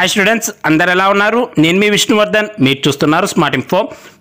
hi students అందరు ఎలా ఉన్నారు నేను మీ విష్ణువర్ధన్ మీరు చూస్తున్నారు smart info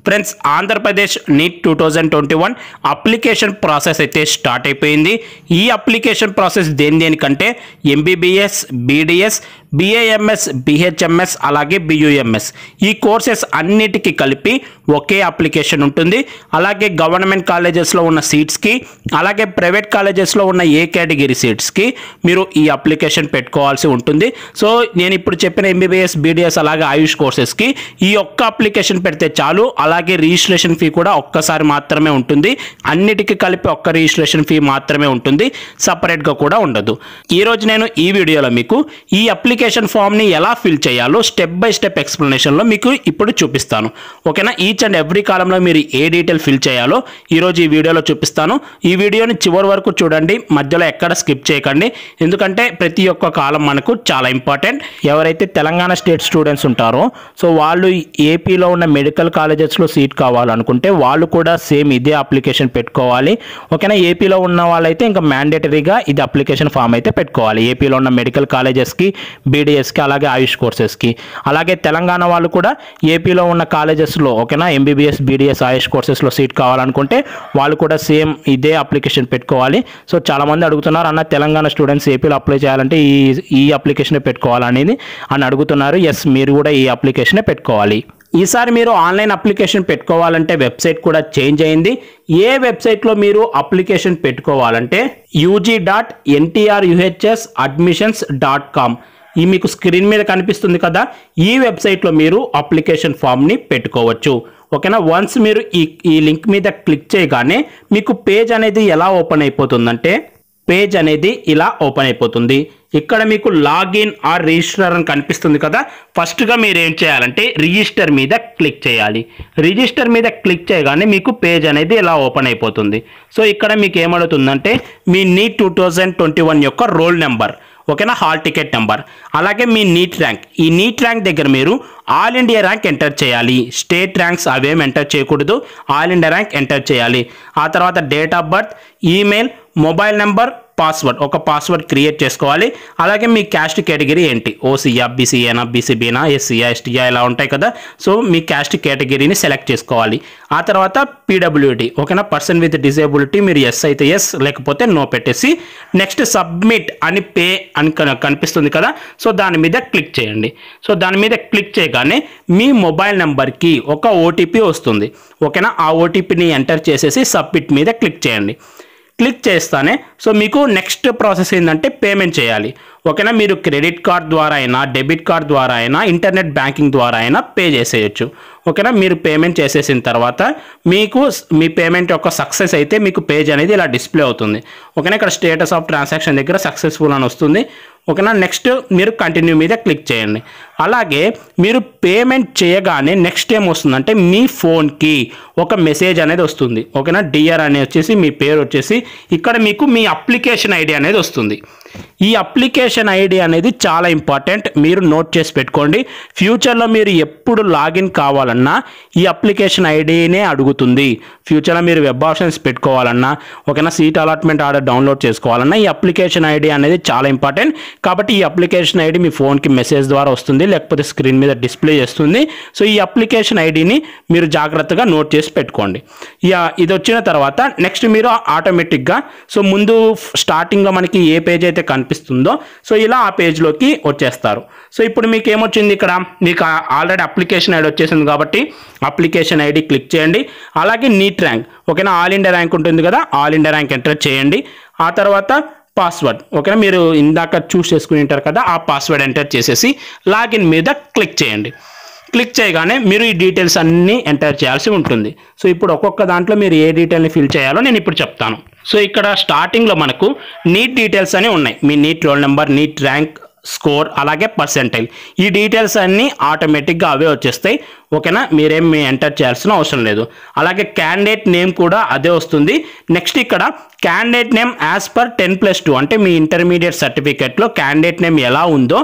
friends Andhra Pradesh NEET two thousand twenty one application process అయితే స్టార్ట్ అయిపోయింది ఈ అప్లికేషన్ ప్రాసెస్ దేని దేనికంటే ఎంబీబీఎస్ బీడిఎస్ బిఏఎంఎస్ బిహెచ్ఎంఎస్ అలాగే బియుఎంఎస్ ఈ కోర్సెస్ అన్నిటికీ కలిపి ఒకే అప్లికేషన్ ఉంటుంది అలాగే గవర్నమెంట్ కాలేజెస్లో ఉన్న సీట్స్కి అలాగే ప్రైవేట్ కాలేజెస్లో ఉన్న ఏ కేటగిరీ సీట్స్కి మీరు ఈ అప్లికేషన్ పెట్టుకోవాల్సి ఉంటుంది సో నేను ఇప్పుడు చెప్పిన ఎంబీబీఎస్ బీడిఎస్ అలాగే ఆయుష్ కోర్సెస్కి ఈ ఒక్క అప్లికేషన్ పెడితే చాలు అలా అలాగే రిజిస్ట్రేషన్ ఫీ కూడా ఒక్కసారి మాత్రమే ఉంటుంది అన్నిటికీ కలిపి ఒక్క రిజిస్ట్రేషన్ ఫీ మాత్రమే ఉంటుంది సపరేట్గా కూడా ఉండదు ఈరోజు నేను ఈ వీడియోలో మీకు ఈ అప్లికేషన్ ఫామ్ని ఎలా ఫిల్ చేయాలో స్టెప్ బై స్టెప్ ఎక్స్ప్లెనేషన్లో మీకు ఇప్పుడు చూపిస్తాను ఓకేనా ఈచ్ అండ్ ఎవ్రీ కాలంలో మీరు ఏ డీటెయిల్ ఫిల్ చేయాలో ఈరోజు ఈ వీడియోలో చూపిస్తాను ఈ వీడియోని చివరి వరకు చూడండి మధ్యలో ఎక్కడ స్కిప్ చేయకండి ఎందుకంటే ప్రతి ఒక్క కాలం మనకు చాలా ఇంపార్టెంట్ ఎవరైతే తెలంగాణ స్టేట్ స్టూడెంట్స్ ఉంటారో సో వాళ్ళు ఏపీలో ఉన్న మెడికల్ కాలేజెస్ లో సీట్ కావాలనుకుంటే వాళ్ళు కూడా సేమ్ ఇదే అప్లికేషన్ పెట్టుకోవాలి ఓకేనా ఏపీలో ఉన్న వాళ్ళైతే ఇంకా మ్యాండేటరీగా ఇది అప్లికేషన్ ఫామ్ అయితే పెట్టుకోవాలి ఏపీలో ఉన్న మెడికల్ కాలేజెస్కి బీడీఎస్కి అలాగే ఆయుష్ కోర్సెస్కి అలాగే తెలంగాణ వాళ్ళు కూడా ఏపీలో ఉన్న కాలేజెస్లో ఓకేనా ఎంబీబీఎస్ బీడీఎస్ ఆయుష్ కోర్సెస్లో సీట్ కావాలనుకుంటే వాళ్ళు కూడా సేమ్ ఇదే అప్లికేషన్ పెట్టుకోవాలి సో చాలామంది అడుగుతున్నారు అన్న తెలంగాణ స్టూడెంట్స్ ఏపీలో అప్లై చేయాలంటే ఈ ఈ అప్లికేషనే పెట్టుకోవాలనేది అని అడుగుతున్నారు ఎస్ మీరు కూడా ఈ అప్లికేషనే పెట్టుకోవాలి ఈసారి మీరు ఆన్లైన్ అప్లికేషన్ పెట్టుకోవాలంటే వెబ్సైట్ కూడా చేంజ్ అయింది ఏ వెబ్సైట్లో మీరు అప్లికేషన్ పెట్టుకోవాలంటే UG dot NTR UHS admissions dot com ఈ మీకు స్క్రీన్ మీద కనిపిస్తుంది కదా ఈ వెబ్సైట్లో మీరు అప్లికేషన్ ఫామ్ని పెట్టుకోవచ్చు ఓకేనా వన్స్ మీరు ఈ ఈ లింక్ మీద క్లిక్ చేయగానే మీకు పేజ్ అనేది ఎలా ఓపెన్ అయిపోతుందంటే పేజ్ అనేది ఇలా ఓపెన్ అయిపోతుంది ఇక్కడ మీకు లాగిన్ ఆర్ రిజిస్టర్ అని కనిపిస్తుంది కదా ఫస్ట్గా మీరు ఏం చేయాలంటే రిజిస్టర్ మీద క్లిక్ చేయాలి రిజిస్టర్ మీద క్లిక్ చేయగానే మీకు పేజ్ అనేది ఇలా ఓపెన్ అయిపోతుంది సో ఇక్కడ మీకు ఏమడుతుందంటే మీ NEET two thousand twenty one యొక్క రోల్ నెంబర్ ఓకేనా హాల్ టికెట్ నెంబర్ అలాగే మీ నీట్ ర్యాంక్ ఈ నీట్ ర్యాంక్ దగ్గర మీరు ఆల్ ఇండియా ర్యాంక్ ఎంటర్ చేయాలి స్టేట్ ర్యాంక్స్ అవేం ఎంటర్ చేయకూడదు ఆల్ ఇండియా ర్యాంక్ ఎంటర్ చేయాలి ఆ తర్వాత date of birth email mobile number password ఒక పాస్వర్డ్ క్రియేట్ చేసుకోవాలి అలాగే మీ క్యాస్ట్ కేటగిరీ ఏంటి ఓసీయా బీసీఏనా బీసీబీనా ఎస్సీఆ ఎస్టీఆ ఇలా ఉంటాయి కదా సో మీ క్యాస్ట్ కేటగిరీని సెలెక్ట్ చేసుకోవాలి ఆ తర్వాత పీడబ్ల్యూడి ఓకేనా పర్సన్ విత్ డిజేబిలిటీ మీరు ఎస్ అయితే ఎస్ లేకపోతే నో పెట్టేసి నెక్స్ట్ సబ్మిట్ అని పే అని కనిపిస్తుంది కదా సో దాని మీద క్లిక్ చేయండి సో దాని మీద క్లిక్ చేయగానే మీ మొబైల్ నెంబర్కి ఒక ఓటీపీ వస్తుంది ఓకేనా ఆ ఓటీపీని ఎంటర్ చేసేసి సబ్మిట్ మీద క్లిక్ చేయండి క్లిక్ చేస్తానే సో మీకు నెక్స్ట్ ప్రాసెస్ ఏంటంటే పేమెంట్ చేయాలి ఓకేనా మీరు క్రెడిట్ కార్డ్ ద్వారా అయినా డెబిట్ కార్డ్ ద్వారా అయినా ఇంటర్నెట్ బ్యాంకింగ్ ద్వారా అయినా పే చేసేయచ్చు ఓకేనా మీరు పేమెంట్ చేసేసిన తర్వాత మీకు మీ పేమెంట్ యొక్క సక్సెస్ అయితే మీకు పేజ్ అనేది ఇలా డిస్ప్లే అవుతుంది ఓకేనా ఇక్కడ స్టేటస్ ఆఫ్ ట్రాన్సాక్షన్ దగ్గర సక్సెస్ఫుల్ అని వస్తుంది ఓకేనా నెక్స్ట్ మీరు కంటిన్యూ మీద క్లిక్ చేయండి అలాగే మీరు పేమెంట్ చేయగానే నెక్స్ట్ ఏం వస్తుందంటే మీ ఫోన్కి ఒక మెసేజ్ అనేది వస్తుంది ఓకేనా డిఆర్ అనేది వచ్చేసి మీ పేరు వచ్చేసి ఇక్కడ మీకు మీ అప్లికేషన్ ఐడి అనేది వస్తుంది ఈ అప్లికేషన్ ఐడి అనేది చాలా ఇంపార్టెంట్ మీరు నోట్ చేసి పెట్టుకోండి ఫ్యూచర్లో మీరు ఎప్పుడు లాగిన్ కావాలన్నా ఈ అప్లికేషన్ ఐడినే అడుగుతుంది ఫ్యూచర్లో మీరు వెబ్ ఆప్షన్స్ పెట్టుకోవాలన్నా ఒకనా సీట్ అలాట్మెంట్ ఆర్డర్ డౌన్లోడ్ చేసుకోవాలన్నా ఈ అప్లికేషన్ ఐడి అనేది చాలా ఇంపార్టెంట్ కాబట్టి ఈ అప్లికేషన్ ఐడి మీ ఫోన్కి మెసేజ్ ద్వారా వస్తుంది లేకపోతే స్క్రీన్ మీద డిస్ప్లే చేస్తుంది సో ఈ అప్లికేషన్ ఐడిని మీరు జాగ్రత్తగా నోట్ చేసి పెట్టుకోండి ఇది వచ్చిన తర్వాత నెక్స్ట్ మీరు ఆటోమేటిక్గా సో ముందు స్టార్టింగ్లో మనకి ఏ పేజ్ అయితే ఏదైతే కనిపిస్తుందో సో ఇలా ఆ పేజ్లోకి వచ్చేస్తారు సో ఇప్పుడు మీకు ఏమొచ్చింది ఇక్కడ మీకు ఆల్రెడీ అప్లికేషన్ ఐడి వచ్చేసింది కాబట్టి అప్లికేషన్ ఐడి క్లిక్ చేయండి అలాగే నీట్ ర్యాంక్ ఓకేనా ఆల్ ఇండియా ర్యాంక్ ఉంటుంది కదా ఆల్ ఇండియా ర్యాంక్ ఎంటర్ చేయండి ఆ తర్వాత పాస్వర్డ్ ఓకేనా మీరు ఇందాక చూస్ చేసుకుని ఉంటారు కదా ఆ పాస్వర్డ్ ఎంటర్ చేసేసి లాగిన్ మీద క్లిక్ చేయండి క్లిక్ చేయగానే మీరు ఈ డీటెయిల్స్ అన్నీ ఎంటర్ చేయాల్సి ఉంటుంది సో ఇప్పుడు ఒక్కొక్క దాంట్లో మీరు ఏ డీటెయిల్ని ఫిల్ చేయాలో నేను ఇప్పుడు చెప్తాను సో ఇక్కడ స్టార్టింగ్లో మనకు నీట్ డీటెయిల్స్ అని ఉన్నాయి మీ NEET roll number NEET rank score అలాగే పర్సెంటైల్ ఈ డీటెయిల్స్ అన్నీ ఆటోమేటిక్గా అవే వచ్చేస్తాయి ఓకేనా మీరేం మీ ఎంటర్ చేయాల్సిన అవసరం లేదు అలాగే క్యాండిడేట్ నేమ్ కూడా అదే వస్తుంది నెక్స్ట్ ఇక్కడ candidate name as per ten plus two అంటే మీ ఇంటర్మీడియట్ సర్టిఫికేట్లో క్యాండిడేట్ నేమ్ ఎలా ఉందో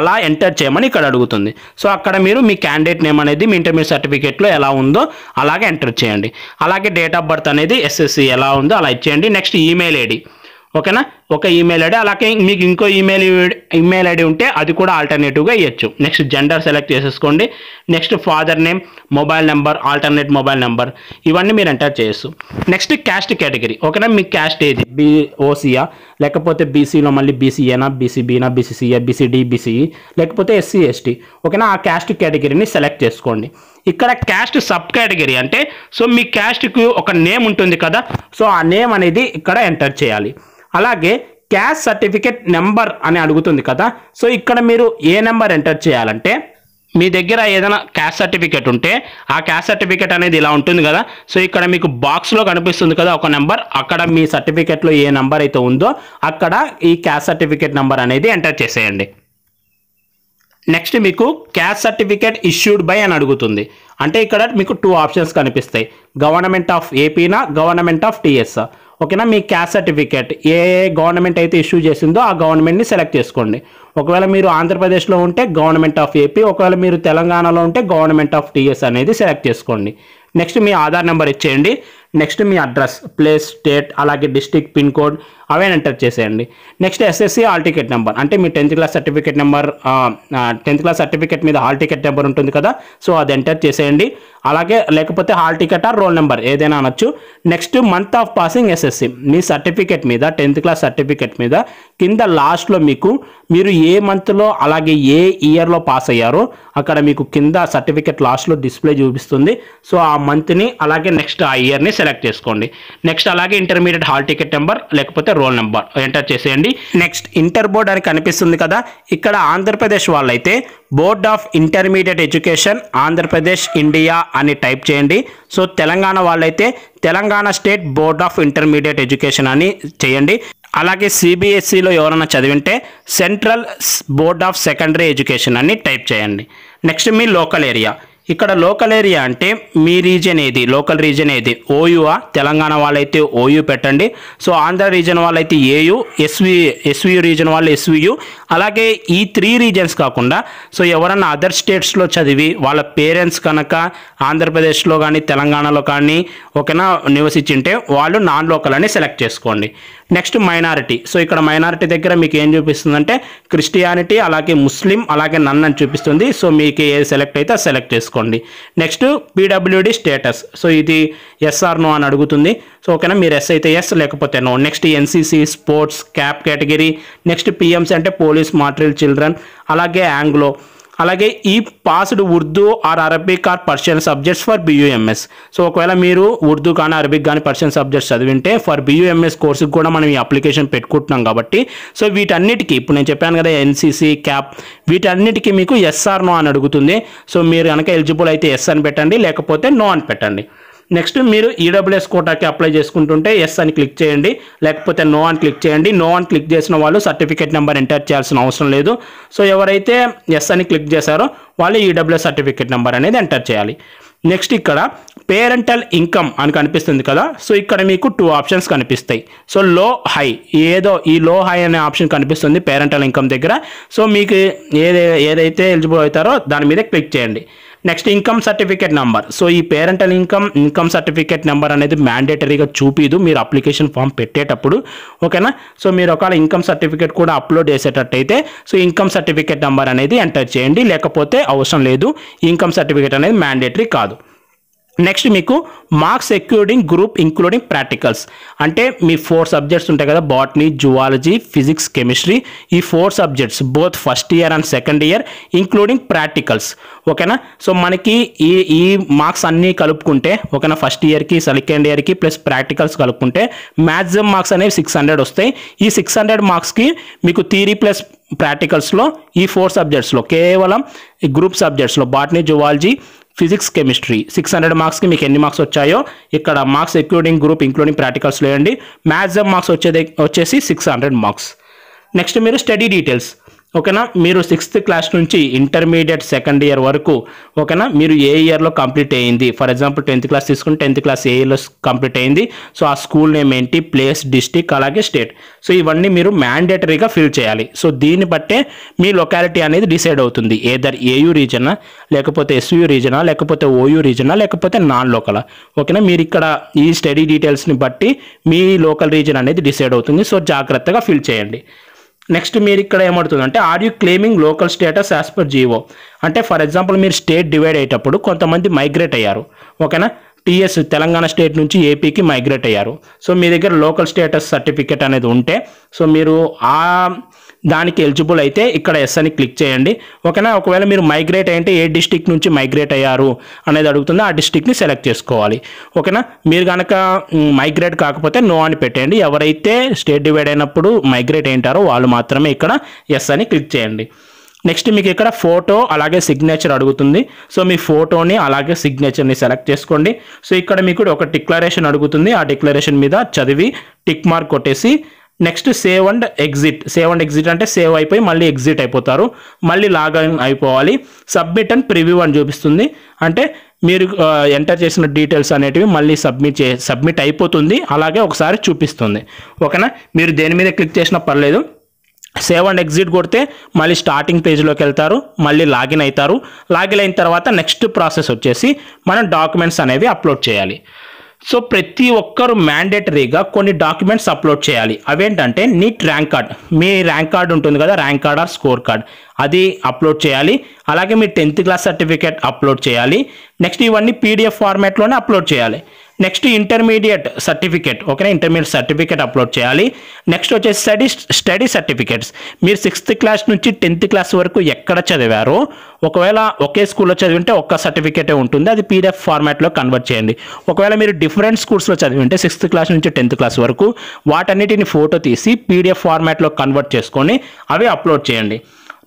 అలా ఎంటర్ చేయమని ఇక్కడ అడుగుతుంది సో అక్కడ మీరు మీ క్యాండిడేట్ నేమ్ అనేది మీ ఇంటర్మీడియట్ సర్టిఫికేట్లో ఎలా ఉందో అలాగే ఎంటర్ చేయండి అలాగే డేట్ ఆఫ్ బర్త్ అనేది ఎస్ఎస్సి ఎలా ఉందో అలా ఇచ్చేయండి నెక్స్ట్ ఈమెయిల్ ఐడి ఓకేనా ఒక ఈమెయిల్ ఐడి అలాగే మీకు ఇంకో ఈమెయిల్ ఈమెయిల్ ఐడి ఉంటే అది కూడా ఆల్టర్నేటివ్గా ఇవ్వచ్చు నెక్స్ట్ జెండర్ సెలెక్ట్ చేసేసుకోండి next father name mobile number alternate mobile number ఇవన్నీ మీరు ఎంటర్ చేయొచ్చు నెక్స్ట్ క్యాస్ట్ కేటగిరీ ఓకేనా మీ క్యాస్ట్ ఏది బీ లేకపోతే బీసీలో మళ్ళీ బీసీఏనా బీసీబీనా బీసీసీఏ బీసీడీ బీసీఈ లేకపోతే ఎస్సీ ఎస్టీ ఓకేనా ఆ క్యాస్ట్ కేటగిరీని సెలెక్ట్ చేసుకోండి ఇక్కడ క్యాస్ట్ సబ్ కేటగిరీ అంటే సో మీ క్యాస్ట్కి ఒక నేమ్ ఉంటుంది కదా సో ఆ నేమ్ అనేది ఇక్కడ ఎంటర్ చేయాలి అలాగే క్యాష్ సర్టిఫికేట్ నెంబర్ అని అడుగుతుంది కదా సో ఇక్కడ మీరు ఏ నెంబర్ ఎంటర్ చేయాలంటే మీ దగ్గర ఏదైనా క్యాష్ సర్టిఫికేట్ ఉంటే ఆ క్యాష్ సర్టిఫికేట్ అనేది ఇలా ఉంటుంది కదా సో ఇక్కడ మీకు బాక్స్లో కనిపిస్తుంది కదా ఒక నెంబర్ అక్కడ మీ సర్టిఫికేట్లో ఏ నెంబర్ అయితే ఉందో అక్కడ ఈ క్యాష్ సర్టిఫికేట్ నెంబర్ అనేది ఎంటర్ చేసేయండి నెక్స్ట్ మీకు క్యాష్ సర్టిఫికేట్ ఇష్యూడ్ బై అని అడుగుతుంది అంటే ఇక్కడ మీకు టూ ఆప్షన్స్ కనిపిస్తాయి గవర్నమెంట్ ఆఫ్ ఏపీనా గవర్నమెంట్ ఆఫ్ టీఎస్ఆ ఓకేనా మీ క్యాస్ట్ సర్టిఫికేట్ ఏ గవర్నమెంట్ అయితే ఇష్యూ చేసిందో ఆ గవర్నమెంట్ని సెలెక్ట్ చేసుకోండి ఒకవేళ మీరు ఆంధ్రప్రదేశ్లో ఉంటే గవర్నమెంట్ ఆఫ్ ఏపీ ఒకవేళ మీరు తెలంగాణలో ఉంటే గవర్నమెంట్ ఆఫ్ టీఎస్ అనేది సెలెక్ట్ చేసుకోండి నెక్స్ట్ మీ ఆధార్ నెంబర్ ఇచ్చేయండి నెక్స్ట్ మీ అడ్రస్ ప్లేస్ స్టేట్ అలాగే డిస్టిక్ పిన్ కోడ్ అవే ఎంటర్ చేసేయండి next SSC hall ticket number అంటే మీ tenth class certificate number tenth class certificate మీద హాల్ టికెట్ నెంబర్ ఉంటుంది కదా సో అది ఎంటర్ చేసేయండి అలాగే లేకపోతే హాల్ టికెట్ ఆ రోల్ నెంబర్ ఏదైనా అనొచ్చు next month of passing SSC మీ సర్టిఫికేట్ మీద టెన్త్ క్లాస్ సర్టిఫికేట్ మీద కింద లాస్ట్లో మీకు మీరు ఏ మంత్లో అలాగే ఏ ఇయర్లో పాస్ అయ్యారో అక్కడ మీకు కింద సర్టిఫికేట్ లాస్ట్లో డిస్ప్లే చూపిస్తుంది సో ఆ మంత్ని అలాగే నెక్స్ట్ ఆ ఇయర్ని సెలెక్ట్ చేసుకోండి నెక్స్ట్ అలాగే ఇంటర్మీడియట్ హాల్ టికెట్ నెంబర్ లేకపోతే రోల్ నెంబర్ ఎంటర్ చేసేయండి నెక్స్ట్ ఇంటర్ బోర్డ్ అని కనిపిస్తుంది కదా ఇక్కడ ఆంధ్రప్రదేశ్ వాళ్ళైతే board of intermediate education Andhra Pradesh India అని టైప్ చేయండి సో తెలంగాణ వాళ్ళైతే Telangana state board of intermediate education అని చేయండి అలాగే సిబిఎస్ఈలో e ఎవరైనా చదివింటే central board of secondary education అని టైప్ చేయండి నెక్స్ట్ మీ లోకల్ ఏరియా ఇక్కడ లోకల్ ఏరియా అంటే మీ రీజన్ ఏది లోకల్ రీజన్ ఏది ఓయూఆ తెలంగాణ వాళ్ళైతే ఓయూ పెట్టండి సో ఆంధ్ర రీజన్ వాళ్ళైతే ఏయు ఎస్వి ఎస్వియు రీజన్ వాళ్ళు ఎస్వియు అలాగే ఈ త్రీ రీజన్స్ కాకుండా సో ఎవరన్నా అదర్ స్టేట్స్లో చదివి వాళ్ళ పేరెంట్స్ కనుక ఆంధ్రప్రదేశ్లో కానీ తెలంగాణలో కానీ ఒకనా నివసించింటే వాళ్ళు నాన్ లోకల్ అని సెలెక్ట్ చేసుకోండి నెక్స్ట్ మైనారిటీ సో ఇక్కడ మైనారిటీ దగ్గర మీకు ఏం చూపిస్తుంది అంటే క్రిస్టియానిటీ అలాగే ముస్లిం అలాగే నన్ అని చూపిస్తుంది సో మీకు ఏది సెలెక్ట్ అయితే సెలెక్ట్ చేసుకోండి నెక్స్ట్ పీడబ్ల్యూడి స్టేటస్ సో ఇది ఎస్ఆర్ నో అని అడుగుతుంది సో ఓకేనా మీరు ఎస్ అయితే ఎస్ లేకపోతే no next NCC sports CAP category next PMC అంటే పోలీస్ మాట్రిల్ చిల్డ్రన్ అలాగే యాంగ్లో అలాగే ఈ passed Urdu or Arabic or Persian subjects for BUMS so ఒకవేళ మీరు ఉర్దూ కానీ అరబిక్ కానీ పర్షియన్ సబ్జెక్ట్స్ చదివింటే ఫర్ బియూఎంఎస్ కోర్సుకి కూడా మనం ఈ అప్లికేషన్ పెట్టుకుంటున్నాం కాబట్టి సో వీటన్నిటికీ ఇప్పుడు నేను చెప్పాను కదా ఎన్సీసీ క్యాప్ వీటన్నిటికీ మీకు ఎస్ఆర్ నో అని అడుగుతుంది సో మీరు కనుక ఎలిజిబుల్ అయితే ఎస్ అని పెట్టండి లేకపోతే నో అని పెట్టండి నెక్స్ట్ మీరు ఈడబ్ల్యూఎస్ e కోటాకి అప్లై చేసుకుంటుంటే ఎస్ అని క్లిక్ చేయండి లేకపోతే నో అని క్లిక్ చేయండి నో అని క్లిక్ చేసిన వాళ్ళు సర్టిఫికేట్ నెంబర్ ఎంటర్ చేయాల్సిన అవసరం లేదు సో ఎవరైతే ఎస్ అని క్లిక్ చేశారో వాళ్ళు ఈడబ్ల్యూఎస్ సర్టిఫికేట్ నెంబర్ అనేది ఎంటర్ చేయాలి నెక్స్ట్ ఇక్కడ పేరెంటల్ ఇన్కమ్ అని కనిపిస్తుంది కదా సో ఇక్కడ మీకు టూ ఆప్షన్స్ కనిపిస్తాయి సో లో హై ఏదో ఈ లో హై అనే ఆప్షన్ కనిపిస్తుంది పేరెంటల్ ఇన్కమ్ దగ్గర సో మీకు ఏదైతే ఎలిజిబుల్ అవుతారో దాని మీద క్లిక్ చేయండి next income certificate number so ఈ parental income income certificate number అనేది మ్యాండేటరీగా చూపిదు మీరు అప్లికేషన్ ఫామ్ పెట్టేటప్పుడు ఓకేనా సో మీరు ఒకవేళ ఇన్కమ్ సర్టిఫికేట్ కూడా అప్లోడ్ చేసేటట్టయితే సో ఇన్కమ్ సర్టిఫికేట్ నెంబర్ అనేది ఎంటర్ చేయండి లేకపోతే అవసరం లేదు ఇన్కమ్ సర్టిఫికేట్ అనేది మ్యాండేటరీ కాదు నెక్స్ట్ మీకు marks excluding group including practicals అంటే మీ ఫోర్ సబ్జెక్ట్స్ ఉంటాయి కదా బాటనీ జువాలజీ ఫిజిక్స్ కెమిస్ట్రీ ఈ four subjects both first year and second year including practicals ఓకేనా సో మనకి ఈ ఈ మార్క్స్ అన్నీ కలుపుకుంటే ఓకేనా ఫస్ట్ ఇయర్కి సెకండ్ ఇయర్కి ప్లస్ ప్రాక్టికల్స్ కలుపుకుంటే మ్యాక్సిమం మార్క్స్ అనేవి సిక్స్ హండ్రెడ్ వస్తాయి ఈ సిక్స్ హండ్రెడ్ మార్క్స్కి మీకు థీరీ ప్లస్ ప్రాక్టికల్స్లో ఈ ఫోర్ సబ్జెక్ట్స్లో కేవలం గ్రూప్ సబ్జెక్ట్స్లో botany zoology physics chemistry six hundred మార్క్స్కి మీకు ఎన్ని మార్క్స్ వచ్చాయో ఇక్కడ marks including group including practicals లేండి మ్యాథ్స్ మార్క్స్ వచ్చేది వచ్చేసి సిక్స్ హండ్రెడ్ మార్క్స్ నెక్స్ట్ మీరు స్టడీ డీటెయిల్స్ ఓకేనా మీరు సిక్స్త్ క్లాస్ నుంచి ఇంటర్మీడియట్ సెకండ్ ఇయర్ వరకు ఓకేనా మీరు ఏ ఇయర్లో కంప్లీట్ అయ్యింది ఫర్ ఎగ్జాంపుల్ టెన్త్ క్లాస్ తీసుకుని టెన్త్ క్లాస్ ఏ ఇయర్లో కంప్లీట్ అయ్యింది సో ఆ స్కూల్ నేమ్ ఏంటి ప్లేస్ డిస్టిక్ అలాగే స్టేట్ సో ఇవన్నీ మీరు మ్యాండేటరీగా ఫిల్ చేయాలి సో దీన్ని బట్టే మీ లొకాలిటీ అనేది డిసైడ్ అవుతుంది ఏదర్ ఏయూ రీజనా లేకపోతే ఎస్యూ రీజనా లేకపోతే ఓయూ రీజనా లేకపోతే నాన్ లోకలా ఓకేనా మీరు ఇక్కడ ఈ స్టడీ డీటెయిల్స్ని బట్టి మీ లోకల్ రీజన్ అనేది డిసైడ్ అవుతుంది సో జాగ్రత్తగా ఫిల్ చేయండి నెక్స్ట్ మీరు ఇక్కడ ఏమవుతుంది అంటే are you claiming local status as per GO అంటే ఫర్ ఎగ్జాంపుల్ మీరు స్టేట్ డివైడ్ అయ్యేటప్పుడు కొంతమంది మైగ్రేట్ అయ్యారు ఓకేనా టీఎస్ తెలంగాణ స్టేట్ నుంచి ఏపీకి మైగ్రేట్ అయ్యారు సో మీ దగ్గర లోకల్ స్టేటస్ సర్టిఫికేట్ అనేది ఉంటే సో మీరు ఆ దానికి ఎలిజిబుల్ అయితే ఇక్కడ ఎస్ అని క్లిక్ చేయండి ఓకేనా ఒకవేళ మీరు మైగ్రేట్ అంటే ఏ డిస్టిక్ నుంచి మైగ్రేట్ అయ్యారు అనేది అడుగుతుంది ఆ డిస్టిక్ని సెలెక్ట్ చేసుకోవాలి ఓకేనా మీరు కనుక మైగ్రేట్ కాకపోతే నో అని పెట్టేయండి ఎవరైతే స్టేట్ డివైడ్ అయినప్పుడు మైగ్రేట్ అయింటారో వాళ్ళు మాత్రమే ఇక్కడ ఎస్ అని క్లిక్ చేయండి నెక్స్ట్ మీకు ఇక్కడ ఫోటో అలాగే సిగ్నేచర్ అడుగుతుంది సో మీ ఫోటోని అలాగే సిగ్నేచర్ని సెలెక్ట్ చేసుకోండి సో ఇక్కడ మీకు ఒక డిక్లరేషన్ అడుగుతుంది ఆ డిక్లరేషన్ మీద చదివి టిక్ మార్క్ కొట్టేసి next save and exit save and exit అంటే సేవ్ అయిపోయి మళ్ళీ ఎగ్జిట్ అయిపోతారు మళ్ళీ లాగిన్ అయిపోవాలి సబ్మిట్ అండ్ ప్రివ్యూ అని చూపిస్తుంది అంటే మీరు ఎంటర్ చేసిన డీటెయిల్స్ అనేటివి మళ్ళీ సబ్మిట్ చే సబ్మిట్ అయిపోతుంది అలాగే ఒకసారి చూపిస్తుంది ఓకేనా మీరు దేని మీద క్లిక్ చేసినా పర్లేదు సేవ్ అండ్ ఎగ్జిట్ కొడితే మళ్ళీ స్టార్టింగ్ పేజ్లోకి వెళ్తారు మళ్ళీ లాగిన్ అవుతారు లాగిన్ అయిన తర్వాత నెక్స్ట్ ప్రాసెస్ వచ్చేసి మనం డాక్యుమెంట్స్ అనేవి అప్లోడ్ చేయాలి సో ప్రతి ఒక్కరు మ్యాండేటరీగా కొన్ని డాక్యుమెంట్స్ అప్లోడ్ చేయాలి అవేంటంటే నీట్ ర్యాంక్ కార్డ్ మీ ర్యాంక్ కార్డ్ ఉంటుంది కదా rank card or score card అది అప్లోడ్ చేయాలి అలాగే మీ టెన్త్ క్లాస్ సర్టిఫికేట్ అప్లోడ్ చేయాలి నెక్స్ట్ ఇవన్నీ పీడిఎఫ్ ఫార్మాట్లోనే అప్లోడ్ చేయాలి నెక్స్ట్ ఇంటర్మీడియట్ సర్టిఫికేట్ ఓకేనా ఇంటర్మీడియట్ సర్టిఫికేట్ అప్లోడ్ చేయాలి నెక్స్ట్ వచ్చేసి స్టడీ స్టడీ సర్టిఫికేట్స్ మీరు సిక్స్త్ క్లాస్ నుంచి టెన్త్ క్లాస్ వరకు ఎక్కడ చదివారో ఒకవేళ ఒకే స్కూల్లో చదివింటే ఒక్క సర్టిఫికేటే ఉంటుంది అది పీడిఎఫ్ ఫార్మాట్లో కన్వర్ట్ చేయండి ఒకవేళ మీరు డిఫరెంట్ స్కూల్స్లో చదివింటే సిక్స్త్ క్లాస్ నుంచి టెన్త్ క్లాస్ వరకు వాటన్నిటిని ఫోటో తీసి పీడిఎఫ్ ఫార్మాట్లో కన్వర్ట్ చేసుకొని అవి అప్లోడ్ చేయండి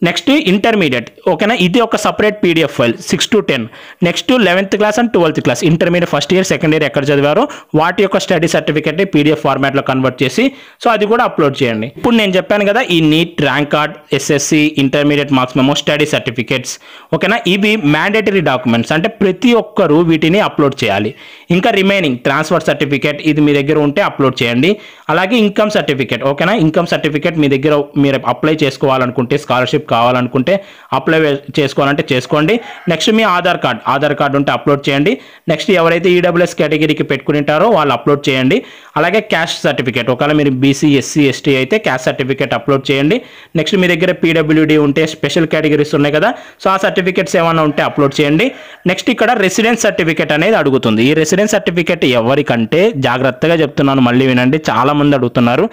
నెక్స్ట్ ఇంటర్మీడియట్ ఓకేనా ఇది ఒక separate PDF file six to ten next eleventh class and twelfth class intermediate first year second year ఎక్కడ చదివారో వాటి యొక్క స్టడీ సర్టిఫికేట్ని పీడిఎఫ్ ఫార్మాట్లో కన్వర్ట్ చేసి సో అది కూడా అప్లోడ్ చేయండి ఇప్పుడు నేను చెప్పాను కదా ఈ NEET rank card SSC intermediate marks మేము స్టడీ సర్టిఫికేట్స్ ఓకేనా ఇవి మ్యాండేటరీ డాక్యుమెంట్స్ అంటే ప్రతి ఒక్కరు వీటిని అప్లోడ్ చేయాలి ఇంకా రిమైనింగ్ ట్రాన్స్ఫర్ సర్టిఫికేట్ ఇది మీ దగ్గర ఉంటే అప్లోడ్ చేయండి అలాగే ఇన్కమ్ సర్టిఫికేట్ ఓకేనా ఇన్కమ్ సర్టిఫికేట్ మీ దగ్గర మీరు అప్లై చేసుకోవాలనుకుంటే స్కాలర్షిప్ కావాలనుకుంటే అప్లై చేసుకోవాలంటే చేసుకోండి నెక్స్ట్ మీ ఆధార్ కార్డ్ ఆధార్ కార్డు ఉంటే అప్లోడ్ చేయండి నెక్స్ట్ ఎవరైతే ఈడబ్ల్యూఎస్ e కేటగిరీకి పెట్టుకుంటారో వాళ్ళు అప్లోడ్ చేయండి అలాగే క్యాష్ సర్టిఫికేట్ ఒకవేళ మీరు బీసీ ఎస్సీ ఎస్టీ అయితే క్యాష్ సర్టిఫికేట్ అప్లోడ్ చేయండి నెక్స్ట్ మీ దగ్గర పీడబ్ల్యూడీ ఉంటే స్పెషల్ కేటగిరీస్ ఉన్నాయి కదా సో ఆ సర్టిఫికేట్స్ ఏమైనా ఉంటే అప్లోడ్ చేయండి నెక్స్ట్ ఇక్కడ రెసిడెన్స్ సర్టిఫికేట్ అనేది అడుగుతుంది ఈ రెసిడెన్స్ సర్టిఫికేట్ ఎవరికంటే జాగ్రత్తగా చెప్తున్నాను మళ్ళీ వినండి చాలామంది అడుగుతున్నారు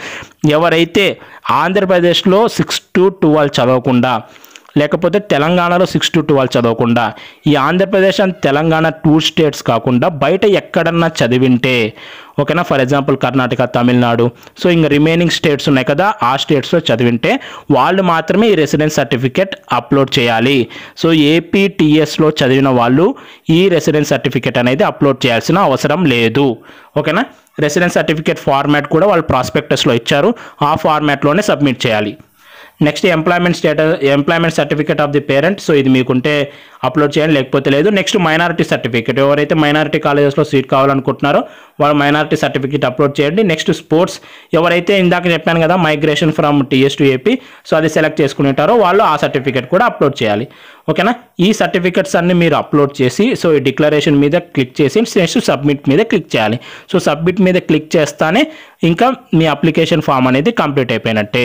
ఎవరైతే ఆంధ్రప్రదేశ్లో సిక్స్ టు ట్వెల్వ్ చదవకుండా లేకపోతే తెలంగాణలో సిక్స్ టు ట్వెల్వ్ చదవకుండా ఈ Andhra Pradesh and Telangana two states కాకుండా బయట ఎక్కడన్నా చదివింటే ఓకేనా for example Karnataka Tamil Nadu so ఇంకా రిమైనింగ్ స్టేట్స్ ఉన్నాయి కదా ఆ స్టేట్స్లో చదివింటే వాళ్ళు మాత్రమే ఈ రెసిడెన్స్ సర్టిఫికేట్ అప్లోడ్ చేయాలి సో ఏపీటీఎస్లో చదివిన వాళ్ళు ఈ రెసిడెన్స్ సర్టిఫికేట్ అనేది అప్లోడ్ చేయాల్సిన అవసరం లేదు ఓకేనా రెసిడెన్స్ సర్టిఫికేట్ ఫార్మాట్ కూడా వాళ్ళు ప్రాస్పెక్టస్లో ఇచ్చారు ఆ ఫార్మాట్లోనే సబ్మిట్ చేయాలి next employment status employment certificate of the parent so ఇది మీకుంటే అప్లోడ్ చేయండి లేకపోతే లేదు నెక్స్ట్ మైనారిటీ సర్టిఫికేట్ ఎవరైతే మైనారిటీ కాలేజెస్లో సీట్ కావాలనుకుంటున్నారో వాళ్ళు మైనారిటీ సర్టిఫికేట్ అప్లోడ్ చేయండి నెక్స్ట్ స్పోర్ట్స్ ఎవరైతే ఇందాక చెప్పాను కదా migration from TS to AP so అది సెలెక్ట్ చేసుకుంటారో వాళ్ళు ఆ సర్టిఫికేట్ కూడా అప్లోడ్ చేయాలి ఓకేనా ఈ సర్టిఫికేట్స్ అన్ని మీరు అప్లోడ్ చేసి సో ఈ డిక్లరేషన్ మీద క్లిక్ చేసి నెక్స్ట్ సబ్మిట్ మీద క్లిక్ చేయాలి సో సబ్మిట్ మీద క్లిక్ చేస్తానే ఇంకా మీ అప్లికేషన్ ఫామ్ అనేది కంప్లీట్ అయిపోయినట్టే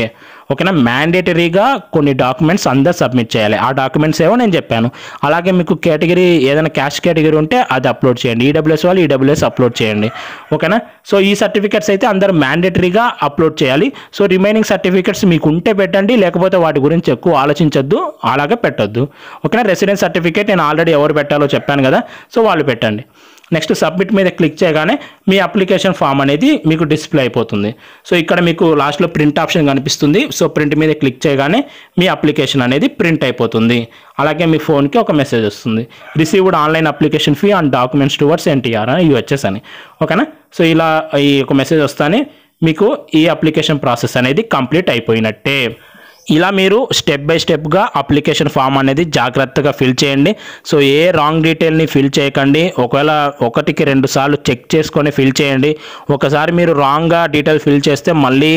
ఓకేనా మ్యాండేటరీగా కొన్ని డాక్యుమెంట్స్ అందరు సబ్మిట్ చేయాలి ఆ డాక్యుమెంట్స్ ఏవో నేను చెప్పాను అలాగే మీకు కేటగిరీ ఏదైనా క్యాష్ కేటగిరీ ఉంటే అది అప్లోడ్ చేయండి ఈడబ్ల్యూఎస్ వాళ్ళు ఈడబ్ల్యూఎస్ అప్లోడ్ చేయండి ఓకేనా సో ఈ సర్టిఫికెట్స్ అయితే అందరు మ్యాండేటరీగా అప్లోడ్ చేయాలి సో రిమైనింగ్ సర్టిఫికెట్స్ మీకు ఉంటే పెట్టండి లేకపోతే వాటి గురించి ఎక్కువ ఆలోచించొద్దు అలాగే పెట్టద్దు ఓకేనా రెసిడెన్స్ సర్టిఫికేట్ నేను ఆల్రెడీ ఎవరు పెట్టాలో చెప్పాను కదా సో వాళ్ళు పెట్టండి నెక్స్ట్ సబ్మిట్ మీద క్లిక్ చేయగానే మీ అప్లికేషన్ ఫామ్ అనేది మీకు డిస్ప్లే అయిపోతుంది సో ఇక్కడ మీకు లాస్ట్లో ప్రింట్ ఆప్షన్ కనిపిస్తుంది సో ప్రింట్ మీద క్లిక్ చేయగానే మీ అప్లికేషన్ అనేది ప్రింట్ అయిపోతుంది అలాగే మీ ఫోన్కి ఒక మెసేజ్ వస్తుంది received online application fee and documents towards NTR UHS అని ఓకేనా సో ఇలా ఈ ఒక మెసేజ్ వస్తానే మీకు ఈ అప్లికేషన్ ప్రాసెస్ అనేది కంప్లీట్ అయిపోయినట్టే ఇలా మీరు స్టెప్ బై స్టెప్గా అప్లికేషన్ ఫామ్ అనేది జాగ్రత్తగా ఫిల్ చేయండి సో ఏ రాంగ్ డీటెయిల్ని ఫిల్ చేయకండి ఒకవేళ ఒకటికి రెండు సార్లు చెక్ చేసుకొని ఫిల్ చేయండి ఒకసారి మీరు రాంగ్గా డీటెయిల్ ఫిల్ చేస్తే మళ్ళీ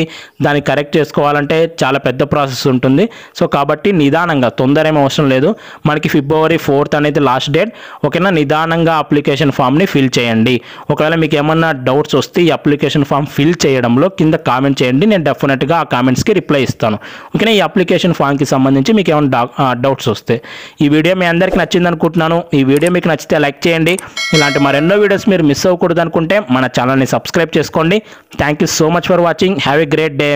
దాన్ని కరెక్ట్ చేసుకోవాలంటే చాలా పెద్ద ప్రాసెస్ ఉంటుంది సో కాబట్టి నిదానంగా తొందర ఏమి అవసరం లేదు మనకి ఫిబ్రవరి ఫోర్త్ అనేది లాస్ట్ డేట్ ఓకేనా నిదానంగా అప్లికేషన్ ఫామ్ని ఫిల్ చేయండి ఒకవేళ మీకు ఏమన్నా డౌట్స్ వస్తే ఈ అప్లికేషన్ ఫామ్ ఫిల్ చేయడంలో కింద కామెంట్ చేయండి నేను డెఫినెట్గా ఆ కామెంట్స్కి రిప్లై ఇస్తాను ఓకేనా ఈ అప్లికేషన్ ఫామ్కి సంబంధించి మీకు ఏమైనా డౌట్స్ వస్తే ఈ వీడియో మీ అందరికీ నచ్చింది అనుకుంటున్నాను ఈ వీడియో మీకు నచ్చితే లైక్ చేయండి ఇలాంటి మరెన్నో వీడియోస్ మీరు మిస్ అవ్వకూడదు అనుకుంటే మన ఛానల్ని సబ్స్క్రైబ్ చేసుకోండి thank so much for watching have a great day